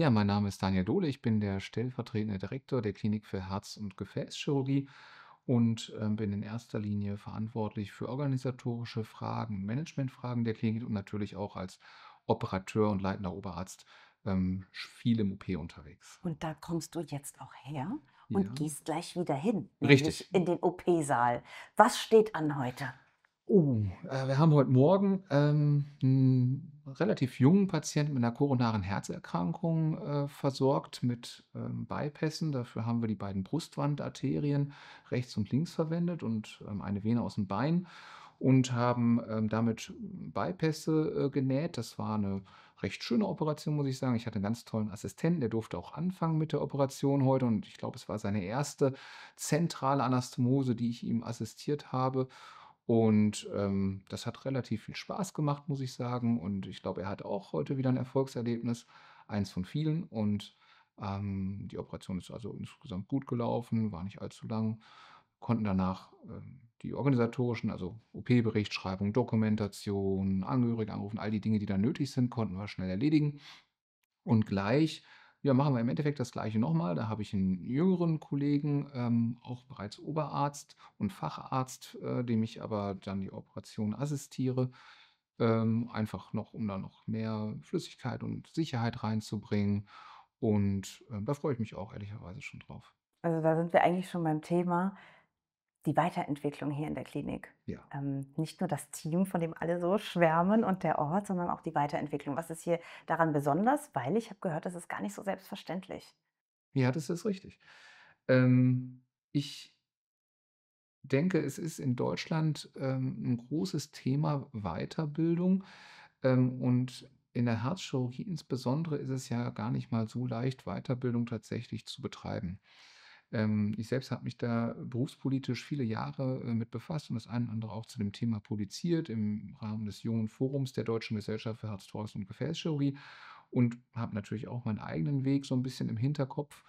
Ja, mein Name ist Daniel Dohle, ich bin der stellvertretende Direktor der Klinik für Herz- und Gefäßchirurgie und äh, bin in erster Linie verantwortlich für organisatorische Fragen, Managementfragen der Klinik und natürlich auch als Operateur und leitender Oberarzt ähm, viel im OP unterwegs. Und da kommst du jetzt auch her und ja. gehst gleich wieder hin. Richtig. In den OP-Saal. Was steht an heute? Oh, äh, wir haben heute Morgen ähm, relativ jungen Patienten mit einer koronaren Herzerkrankung äh, versorgt mit ähm, Bypässen. Dafür haben wir die beiden Brustwandarterien rechts und links verwendet und ähm, eine Vene aus dem Bein und haben ähm, damit Bypässe äh, genäht. Das war eine recht schöne Operation, muss ich sagen. Ich hatte einen ganz tollen Assistenten, der durfte auch anfangen mit der Operation heute und ich glaube, es war seine erste zentrale Anastomose, die ich ihm assistiert habe. Und ähm, das hat relativ viel Spaß gemacht, muss ich sagen. Und ich glaube, er hat auch heute wieder ein Erfolgserlebnis, eins von vielen. Und ähm, die Operation ist also insgesamt gut gelaufen, war nicht allzu lang. Konnten danach ähm, die organisatorischen, also OP-Berichtschreibung, Dokumentation, Angehörige anrufen, all die Dinge, die da nötig sind, konnten wir schnell erledigen. Und gleich ja, machen wir im Endeffekt das Gleiche nochmal. Da habe ich einen jüngeren Kollegen, ähm, auch bereits Oberarzt und Facharzt, äh, dem ich aber dann die Operation assistiere. Ähm, einfach noch, um da noch mehr Flüssigkeit und Sicherheit reinzubringen. Und äh, da freue ich mich auch ehrlicherweise schon drauf. Also da sind wir eigentlich schon beim Thema die Weiterentwicklung hier in der Klinik. Ja. Ähm, nicht nur das Team, von dem alle so schwärmen und der Ort, sondern auch die Weiterentwicklung. Was ist hier daran besonders? Weil ich habe gehört, das ist gar nicht so selbstverständlich. Ja, das ist richtig. Ähm, ich denke, es ist in Deutschland ähm, ein großes Thema Weiterbildung. Ähm, und in der Herzchirurgie insbesondere ist es ja gar nicht mal so leicht, Weiterbildung tatsächlich zu betreiben. Ähm, ich selbst habe mich da berufspolitisch viele Jahre äh, mit befasst und das eine oder andere auch zu dem Thema publiziert im Rahmen des jungen Forums der Deutschen Gesellschaft für Herz, Torus und Gefäßchirurgie und habe natürlich auch meinen eigenen Weg so ein bisschen im Hinterkopf.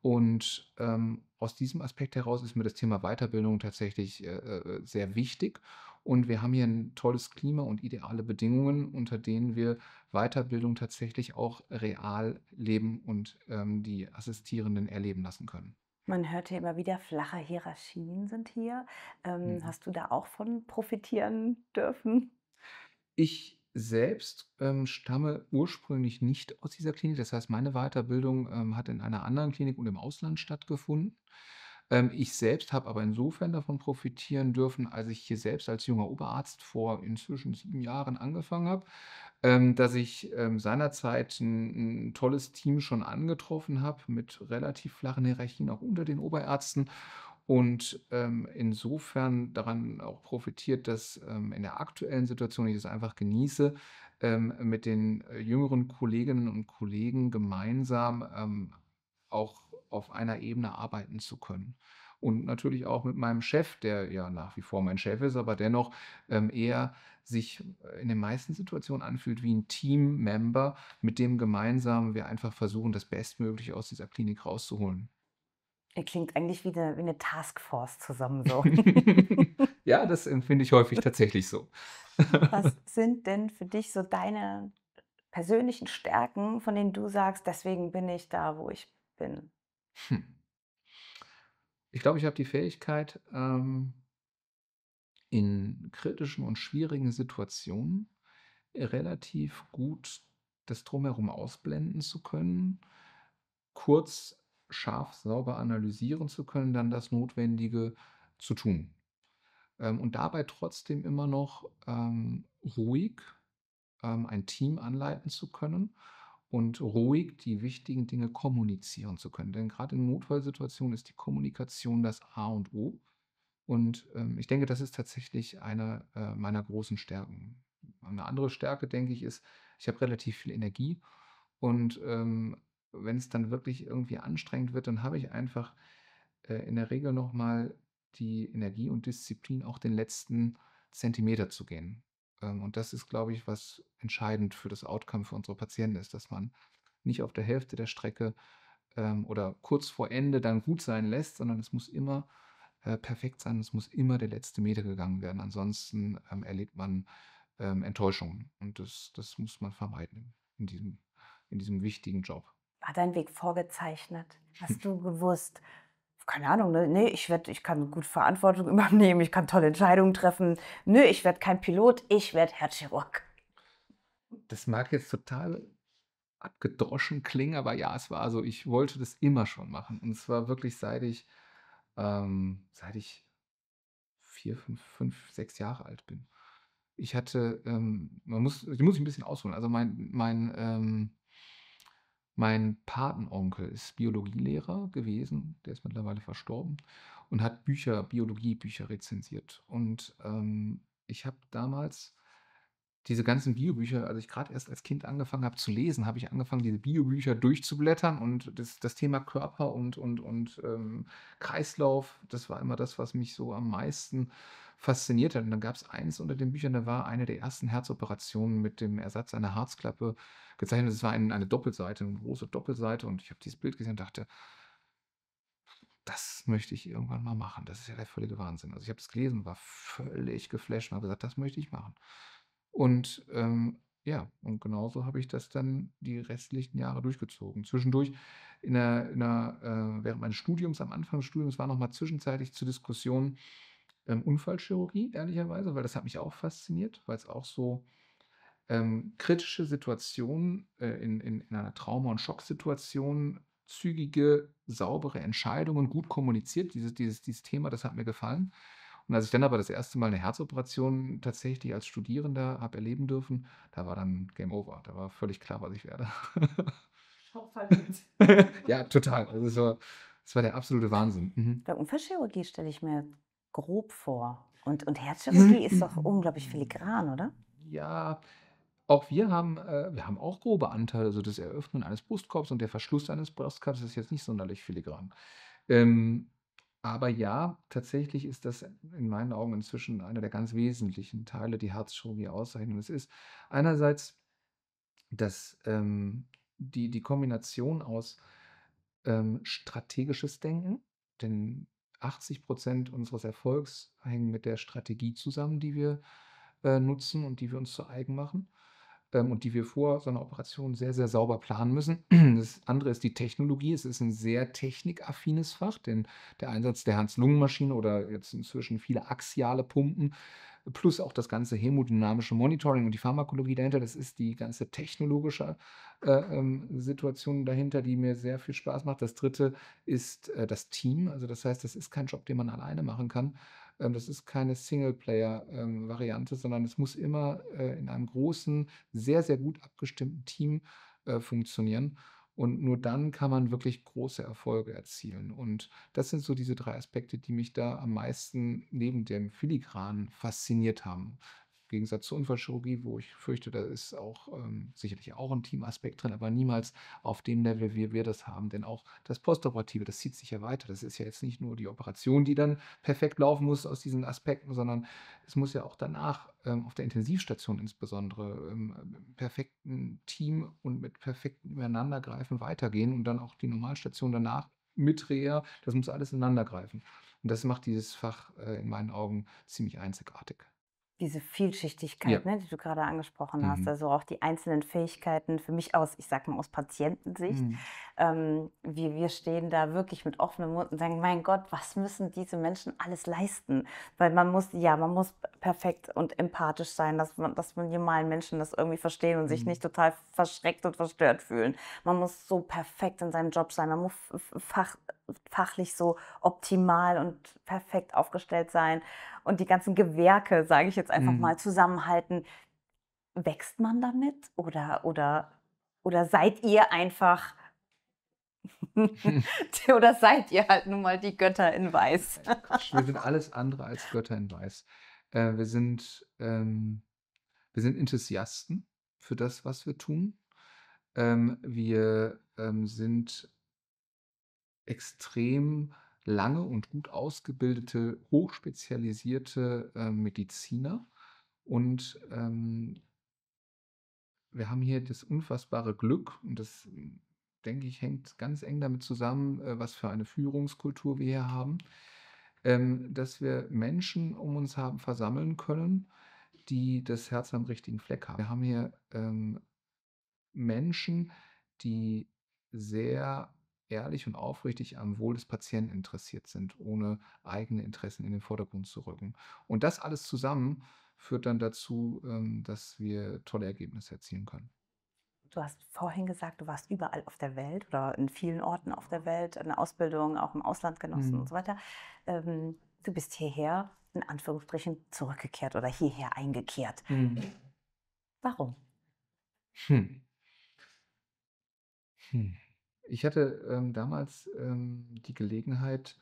Und ähm, aus diesem Aspekt heraus ist mir das Thema Weiterbildung tatsächlich äh, äh, sehr wichtig. Und wir haben hier ein tolles Klima und ideale Bedingungen, unter denen wir Weiterbildung tatsächlich auch real leben und ähm, die Assistierenden erleben lassen können. Man hört ja immer wieder, flache Hierarchien sind hier. Ähm, mhm. Hast du da auch von profitieren dürfen? Ich selbst ähm, stamme ursprünglich nicht aus dieser Klinik. Das heißt, meine Weiterbildung ähm, hat in einer anderen Klinik und im Ausland stattgefunden. Ähm, ich selbst habe aber insofern davon profitieren dürfen, als ich hier selbst als junger Oberarzt vor inzwischen sieben Jahren angefangen habe, ähm, dass ich ähm, seinerzeit ein, ein, tolles Team schon angetroffen habe mit relativ flachen Hierarchien auch unter den Oberärzten und ähm, insofern daran auch profitiert, dass ähm, in der aktuellen Situation ich es einfach genieße, ähm, mit den äh, jüngeren Kolleginnen und Kollegen gemeinsam ähm, auch auf einer Ebene arbeiten zu können und natürlich auch mit meinem Chef, der ja nach wie vor mein Chef ist, aber dennoch ähm, eher sich äh, in den meisten Situationen anfühlt wie ein Team-Member, mit dem gemeinsam wir einfach versuchen, das Bestmögliche aus dieser Klinik rauszuholen. Er klingt eigentlich wie eine, wie eine Taskforce zusammen so. ja, das empfinde ich häufig tatsächlich so. Was sind denn für dich so deine persönlichen Stärken, von denen du sagst, deswegen bin ich da, wo ich bin? Hm. Ich glaube, ich habe die Fähigkeit, ähm, in kritischen und schwierigen Situationen äh, relativ gut das drumherum ausblenden zu können, kurz, scharf, sauber analysieren zu können, dann das Notwendige zu tun. Ähm, und dabei trotzdem immer noch ähm, ruhig ähm, ein Team anleiten zu können und ruhig die wichtigen Dinge kommunizieren zu können. Denn gerade in Notfallsituationen ist die Kommunikation das A und O. Und ähm, ich denke, das ist tatsächlich eine äh, meiner großen Stärken. Eine andere Stärke, denke ich, ist, ich habe relativ viel Energie. Und ähm, wenn es dann wirklich irgendwie anstrengend wird, dann habe ich einfach äh, in der Regel nochmal die Energie und Disziplin, auch den letzten Zentimeter zu gehen. Ähm, und das ist, glaube ich, was entscheidend für das Outcome für unsere Patienten ist, dass man nicht auf der Hälfte der Strecke ähm, oder kurz vor Ende dann gut sein lässt, sondern es muss immer äh, perfekt sein, es muss immer der letzte Meter gegangen werden. Ansonsten ähm, erlebt man Enttäuschungen und das, das muss man vermeiden in diesem, in diesem wichtigen Job. War dein Weg vorgezeichnet? Hast du gewusst, keine Ahnung, ne? nee, ich, werd, ich kann gut Verantwortung übernehmen, ich kann tolle Entscheidungen treffen. Nö, ich werde kein Pilot, ich werde Herr Chirurg. Das mag jetzt total abgedroschen klingen, aber ja, es war so, ich wollte das immer schon machen. Und zwar wirklich, seit ich, ähm, seit ich vier, fünf, fünf, sechs Jahre alt bin. Ich hatte, ähm, man muss, ich muss ein bisschen ausholen. Also mein, mein ähm, mein Patenonkel ist Biologielehrer gewesen, der ist mittlerweile verstorben und hat Bücher, Biologiebücher rezensiert. Und ähm, ich habe damals diese ganzen Biobücher, also ich gerade erst als Kind angefangen habe zu lesen, habe ich angefangen, diese Biobücher durchzublättern und das, das Thema Körper und, und, und ähm, Kreislauf, das war immer das, was mich so am meisten äh, fasziniert hat. Und dann gab es eins unter den Büchern, da war eine der ersten Herzoperationen mit dem Ersatz einer Harzklappe gezeichnet. Es war ein, eine Doppelseite, eine große Doppelseite. Und ich habe dieses Bild gesehen und dachte, das möchte ich irgendwann mal machen. Das ist ja der völlige Wahnsinn. Also ich habe es gelesen, war völlig geflasht und habe gesagt, das möchte ich machen. Und ähm, ja, und genauso habe ich das dann die restlichen Jahre durchgezogen. Zwischendurch, in einer, in einer äh, während meines Studiums, am Anfang des Studiums, war nochmal zwischenzeitlich zu Diskussionen, ähm, Unfallchirurgie, ehrlicherweise, weil das hat mich auch fasziniert, weil es auch so ähm, kritische Situationen äh, in, in, in, einer Trauma- und Schocksituation, zügige, saubere Entscheidungen, gut kommuniziert, dieses, dieses, dieses Thema, das hat mir gefallen. Und als ich dann aber das erste Mal eine Herzoperation tatsächlich als Studierender habe erleben dürfen, da war dann Game Over. Da war völlig klar, was ich werde. ja, total. Also es war, es war der absolute Wahnsinn. Mhm. Bei Unfallchirurgie stelle ich mir grob vor. Und, und Herzchirurgie hm, ist hm, doch hm. unglaublich filigran, oder? Ja, auch wir haben, äh, wir haben auch grobe Anteile, also das Eröffnen eines Brustkorbs und der Verschluss eines Brustkorbs ist jetzt nicht sonderlich filigran. Ähm, aber ja, tatsächlich ist das in meinen Augen inzwischen einer der ganz wesentlichen Teile, die Herzchirurgie auszeichnet. Es ist einerseits dass ähm, die, die Kombination aus ähm, strategisches Denken, denn 80 Prozent unseres Erfolgs hängen mit der Strategie zusammen, die wir äh, nutzen und die wir uns zu eigen machen ähm, und die wir vor so einer Operation sehr, sehr sauber planen müssen. Das andere ist die Technologie. Es ist ein sehr technikaffines Fach, denn der Einsatz der Hans-Lungen-Maschine oder jetzt inzwischen viele axiale Pumpen plus auch das ganze hemodynamische Monitoring und die Pharmakologie dahinter. Das ist die ganze technologische äh, ähm, Situation dahinter, die mir sehr viel Spaß macht. Das dritte ist äh, das Team. Also das heißt, das ist kein Job, den man alleine machen kann. Ähm, das ist keine Singleplayer-Variante, ähm, sondern es muss immer äh, in einem großen, sehr, sehr gut abgestimmten Team äh, funktionieren. Und nur dann kann man wirklich große Erfolge erzielen. Und das sind so diese drei Aspekte, die mich da am meisten neben dem Filigran fasziniert haben. Gegensatz zur Unfallchirurgie, wo ich fürchte, da ist auch ähm, sicherlich auch ein Teamaspekt drin, aber niemals auf dem Level, wie wir das haben. Denn auch das Postoperative, das zieht sich ja weiter. Das ist ja jetzt nicht nur die Operation, die dann perfekt laufen muss aus diesen Aspekten, sondern es muss ja auch danach ähm, auf der Intensivstation insbesondere ähm, mit perfekten Team und mit perfektem Übereinandergreifen weitergehen und dann auch die Normalstation danach mit Reha, das muss alles ineinandergreifen. Und das macht dieses Fach äh, in meinen Augen ziemlich einzigartig diese Vielschichtigkeit, ja. ne, die du gerade angesprochen mhm. hast, also auch die einzelnen Fähigkeiten für mich aus, ich sag mal aus Patientensicht, mhm. ähm, wir, wir stehen da wirklich mit offenem Mund und sagen, mein Gott, was müssen diese Menschen alles leisten? Weil man muss, ja, man muss perfekt und empathisch sein, dass man, dass man normalen Menschen das irgendwie verstehen und mhm. sich nicht total verschreckt und verstört fühlen. Man muss so perfekt in seinem Job sein, man muss Fach fachlich so optimal und perfekt aufgestellt sein und die ganzen Gewerke, sage ich jetzt einfach mhm. mal, zusammenhalten. Wächst man damit oder, oder, oder seid ihr einfach oder seid ihr halt nun mal die Götter in Weiß? Äh, wir sind alles andere als Götter in Weiß. Äh, wir, sind, ähm, wir sind Enthusiasten für das, was wir tun. Ähm, wir ähm, sind extrem lange und gut ausgebildete, hochspezialisierte äh, Mediziner. Und ähm, wir haben hier das unfassbare Glück, und das, hm, denke ich, hängt ganz eng damit zusammen, äh, was für eine Führungskultur wir hier haben, ähm, dass wir Menschen um uns haben versammeln können, die das Herz am richtigen Fleck haben. Wir haben hier ähm, Menschen, die sehr ehrlich und aufrichtig am Wohl des Patienten interessiert sind, ohne eigene Interessen in den Vordergrund zu rücken. Und das alles zusammen führt dann dazu, ähm, dass wir tolle Ergebnisse erzielen können. Du hast vorhin gesagt, du warst überall auf der Welt oder in vielen Orten auf der Welt, eine Ausbildung auch im Ausland genossen mhm. und so weiter. Ähm, du bist hierher, in Anführungsstrichen, zurückgekehrt oder hierher eingekehrt. Mhm. Warum? Hm. Hm. Ich hatte ähm, damals ähm, die Gelegenheit,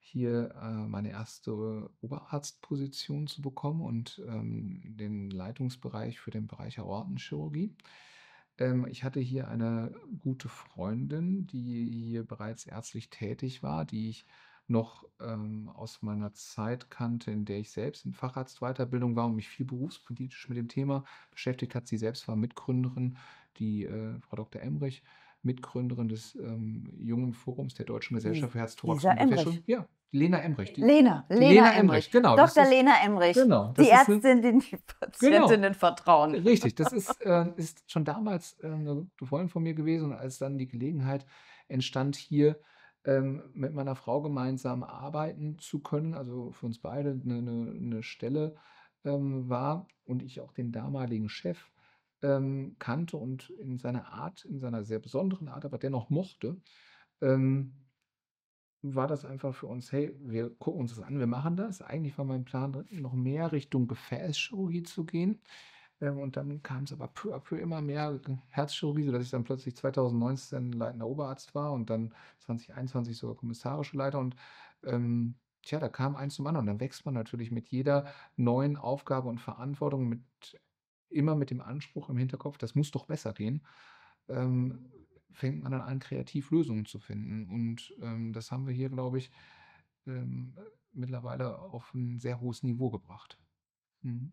hier äh, meine erste Oberarztposition zu bekommen und ähm, den Leitungsbereich für den Bereich Aortenchirurgie. Ähm, ich hatte hier eine gute Freundin, die hier bereits ärztlich tätig war, die ich noch ähm, aus meiner Zeit kannte, in der ich selbst in Facharztweiterbildung war und mich viel berufspolitisch mit dem Thema beschäftigt hat. Sie selbst war Mitgründerin, die äh, Frau Dr. Emrich Mitgründerin des ähm, Jungen Forums der Deutschen Gesellschaft für Herzthorax und Gefäße. Ja, Lena Emrecht. Lena, Lena, Lena Emrich, genau. Dr. Ist, Lena Emrecht. genau, die Ärztin, die die genau. Patientinnen genau, vertrauen. Richtig, das ist, äh, ist schon damals äh, eine Freundin von mir gewesen, als dann die Gelegenheit entstand, hier ähm, mit meiner Frau gemeinsam arbeiten zu können, also für uns beide eine, eine, eine Stelle ähm, war und ich auch den damaligen Chef ähm, kannte und in seiner Art, in seiner sehr besonderen Art, aber dennoch mochte, ähm, war das einfach für uns, hey, wir gucken uns das an, wir machen das. Eigentlich war mein Plan, noch mehr Richtung Gefäßchirurgie zu gehen. Ähm, und dann kam es aber peu à peu immer mehr Herzchirurgie, sodass ich dann plötzlich 2019 leitender Oberarzt war und dann 2021 sogar kommissarische Leiter. Und ähm, tja, da kam eins zum anderen. Und dann wächst man natürlich mit jeder neuen Aufgabe und Verantwortung, mit immer mit dem Anspruch im Hinterkopf, das muss doch besser gehen, ähm, fängt man dann an, kreativ Lösungen zu finden. Und ähm, das haben wir hier, glaube ich, ähm, mittlerweile auf ein sehr hohes Niveau gebracht. Mhm.